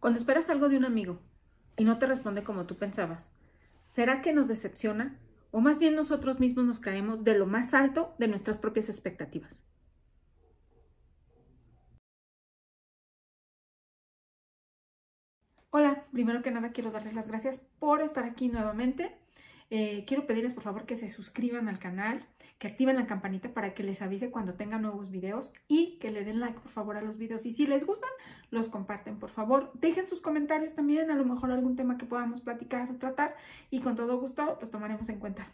Cuando esperas algo de un amigo y no te responde como tú pensabas, ¿será que nos decepciona? ¿O más bien nosotros mismos nos caemos de lo más alto de nuestras propias expectativas? Hola, primero que nada quiero darles las gracias por estar aquí nuevamente. Eh, quiero pedirles por favor que se suscriban al canal, que activen la campanita para que les avise cuando tenga nuevos videos y que le den like por favor a los videos. Y si les gustan, los comparten por favor. Dejen sus comentarios también, a lo mejor algún tema que podamos platicar o tratar y con todo gusto los tomaremos en cuenta.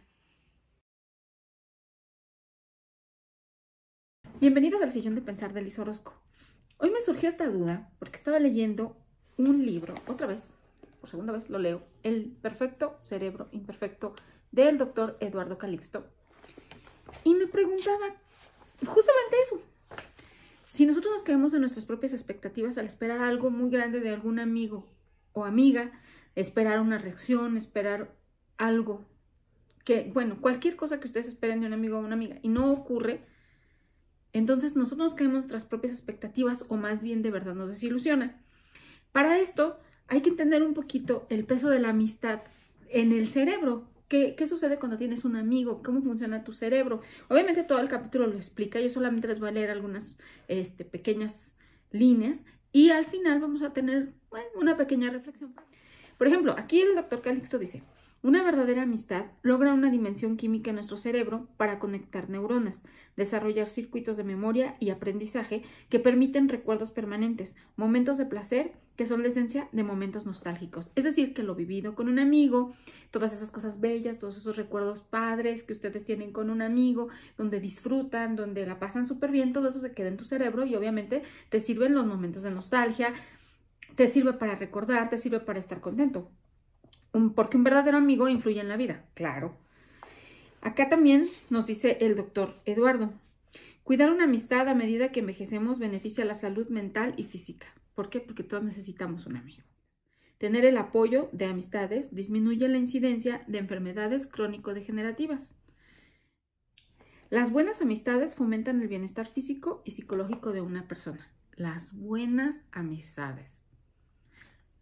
Bienvenidos al Sillón de Pensar de Liz Orozco. Hoy me surgió esta duda porque estaba leyendo un libro, otra vez, segunda vez lo leo, El perfecto cerebro imperfecto del doctor Eduardo Calixto. Y me preguntaba justamente eso. Si nosotros nos quedamos en nuestras propias expectativas al esperar algo muy grande de algún amigo o amiga, esperar una reacción, esperar algo, que, bueno, cualquier cosa que ustedes esperen de un amigo o una amiga y no ocurre, entonces nosotros nos caemos en nuestras propias expectativas o más bien de verdad nos desilusiona. Para esto, hay que entender un poquito el peso de la amistad en el cerebro. ¿Qué, sucede cuando tienes un amigo? ¿Cómo funciona tu cerebro? Obviamente todo el capítulo lo explica, yo solamente les voy a leer algunas este, pequeñas líneas y al final vamos a tener una pequeña reflexión. Por ejemplo, aquí el doctor Calixto dice, una verdadera amistad logra una dimensión química en nuestro cerebro para conectar neuronas, desarrollar circuitos de memoria y aprendizaje que permiten recuerdos permanentes, momentos de placer que son la esencia de momentos nostálgicos. Es decir, que lo vivido con un amigo, todas esas cosas bellas, todos esos recuerdos padres que ustedes tienen con un amigo, donde disfrutan, donde la pasan súper bien, todo eso se queda en tu cerebro y obviamente te sirven los momentos de nostalgia, te sirve para recordar, te sirve para estar contento porque un verdadero amigo influye en la vida, claro. Acá también nos dice el doctor Eduardo, cuidar una amistad a medida que envejecemos beneficia la salud mental y física. ¿Por qué? Porque todos necesitamos un amigo. Tener el apoyo de amistades disminuye la incidencia de enfermedades crónico-degenerativas. Las buenas amistades fomentan el bienestar físico y psicológico de una persona. Las buenas amistades.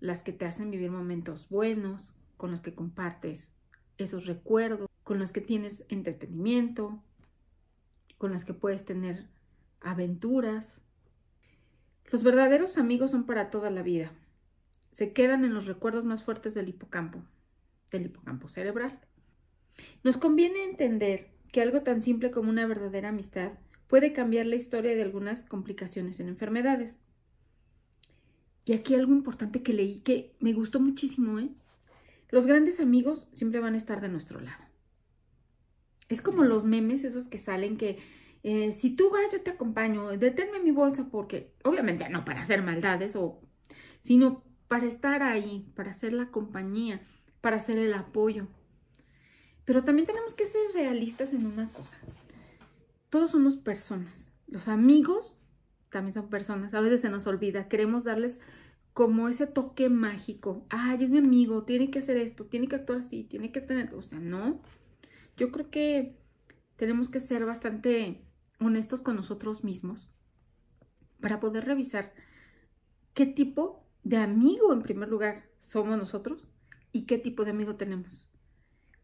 Las que te hacen vivir momentos buenos, con las que compartes esos recuerdos, con los que tienes entretenimiento, con las que puedes tener aventuras. Los verdaderos amigos son para toda la vida. Se quedan en los recuerdos más fuertes del hipocampo, del hipocampo cerebral. Nos conviene entender que algo tan simple como una verdadera amistad puede cambiar la historia de algunas complicaciones en enfermedades. Y aquí algo importante que leí que me gustó muchísimo, ¿eh? Los grandes amigos siempre van a estar de nuestro lado. Es como los memes esos que salen que eh, si tú vas yo te acompaño, deténme mi bolsa porque obviamente no para hacer maldades o sino para estar ahí, para hacer la compañía, para hacer el apoyo. Pero también tenemos que ser realistas en una cosa. Todos somos personas. Los amigos también son personas. A veces se nos olvida. Queremos darles como ese toque mágico. Ay, es mi amigo, tiene que hacer esto, tiene que actuar así, tiene que tener... O sea, no. Yo creo que tenemos que ser bastante honestos con nosotros mismos para poder revisar qué tipo de amigo, en primer lugar, somos nosotros y qué tipo de amigo tenemos.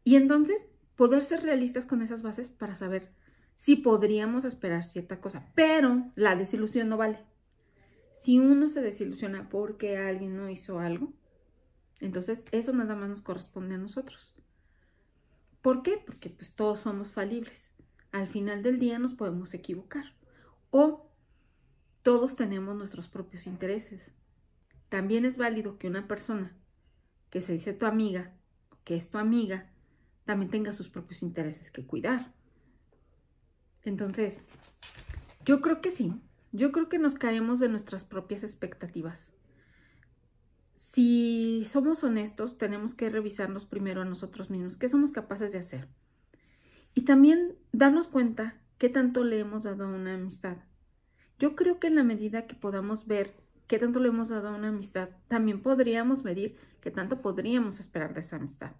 Y entonces poder ser realistas con esas bases para saber si podríamos esperar cierta cosa. Pero la desilusión no vale. Si uno se desilusiona porque alguien no hizo algo, entonces eso nada más nos corresponde a nosotros. ¿Por qué? Porque pues todos somos falibles. Al final del día nos podemos equivocar. O todos tenemos nuestros propios intereses. También es válido que una persona que se dice tu amiga, que es tu amiga, también tenga sus propios intereses que cuidar. Entonces, yo creo que sí, yo creo que nos caemos de nuestras propias expectativas. Si somos honestos, tenemos que revisarnos primero a nosotros mismos, qué somos capaces de hacer. Y también darnos cuenta qué tanto le hemos dado a una amistad. Yo creo que en la medida que podamos ver qué tanto le hemos dado a una amistad, también podríamos medir qué tanto podríamos esperar de esa amistad.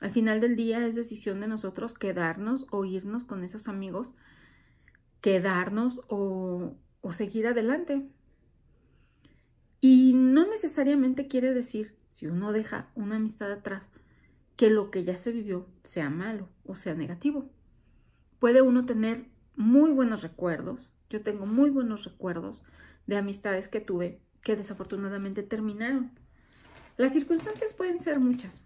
Al final del día es decisión de nosotros quedarnos o irnos con esos amigos quedarnos o, o seguir adelante. Y no necesariamente quiere decir, si uno deja una amistad atrás, que lo que ya se vivió sea malo o sea negativo. Puede uno tener muy buenos recuerdos, yo tengo muy buenos recuerdos de amistades que tuve que desafortunadamente terminaron. Las circunstancias pueden ser muchas,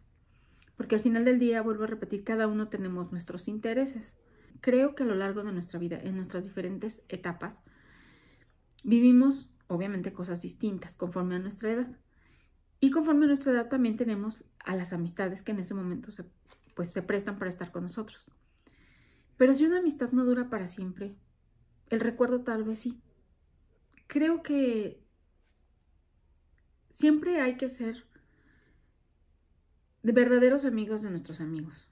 porque al final del día, vuelvo a repetir, cada uno tenemos nuestros intereses creo que a lo largo de nuestra vida, en nuestras diferentes etapas, vivimos obviamente cosas distintas conforme a nuestra edad. Y conforme a nuestra edad también tenemos a las amistades que en ese momento se, pues, se prestan para estar con nosotros. Pero si una amistad no dura para siempre, el recuerdo tal vez sí. Creo que siempre hay que ser verdaderos amigos de nuestros amigos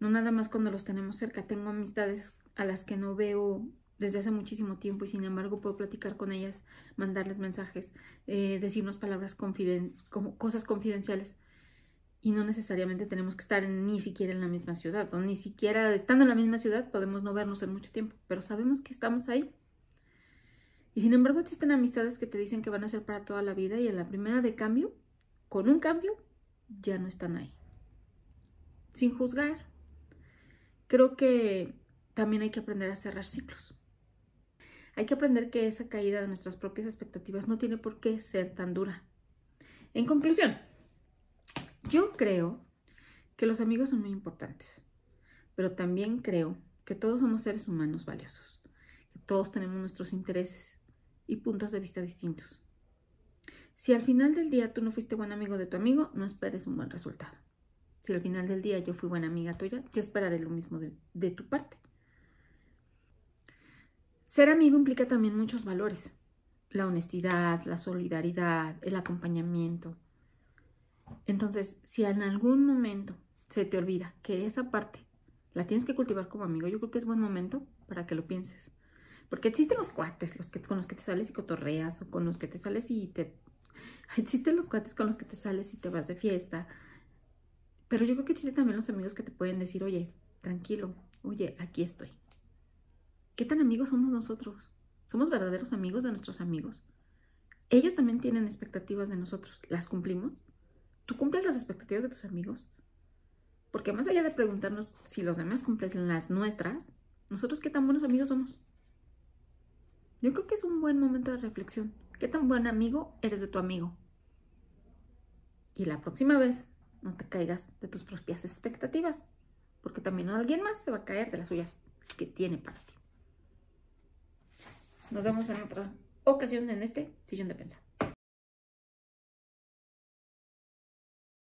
no nada más cuando los tenemos cerca. Tengo amistades a las que no veo desde hace muchísimo tiempo y sin embargo puedo platicar con ellas, mandarles mensajes, eh, decirnos palabras como cosas confidenciales. Y no necesariamente tenemos que estar ni siquiera en la misma ciudad o ni siquiera estando en la misma ciudad podemos no vernos en mucho tiempo, pero sabemos que estamos ahí. Y sin embargo existen amistades que te dicen que van a ser para toda la vida y en la primera de cambio, con un cambio, ya no están ahí. Sin juzgar, creo que también hay que aprender a cerrar ciclos. Hay que aprender que esa caída de nuestras propias expectativas no tiene por qué ser tan dura. En conclusión, yo creo que los amigos son muy importantes, pero también creo que todos somos seres humanos valiosos, que todos tenemos nuestros intereses y puntos de vista distintos. Si al final del día tú no fuiste buen amigo de tu amigo, no esperes un buen resultado si al final del día yo fui buena amiga tuya, yo esperaré lo mismo de, tu parte. Ser amigo implica también muchos valores. La honestidad, la solidaridad, el acompañamiento. Entonces, si en algún momento se te olvida que esa parte la tienes que cultivar como amigo, yo creo que es buen momento para que lo pienses. Porque existen los cuates los que, con los que te sales y cotorreas o con los que te sales y te... Existen los cuates con los que te sales y te vas de fiesta pero yo creo que existen también los amigos que te pueden decir, oye, tranquilo, oye, aquí estoy. ¿Qué tan amigos somos nosotros? ¿Somos verdaderos amigos de nuestros amigos? Ellos también tienen expectativas de nosotros. ¿Las cumplimos? ¿Tú cumples las expectativas de tus amigos? Porque más allá de preguntarnos si los demás cumplen las nuestras, nosotros qué tan buenos amigos somos. Yo creo que es un buen momento de reflexión. ¿Qué tan buen amigo eres de tu amigo? Y la próxima vez no te caigas de tus propias expectativas, porque también alguien más se va a caer de las suyas que tiene para ti. Nos vemos en otra ocasión en este sillón de pensar.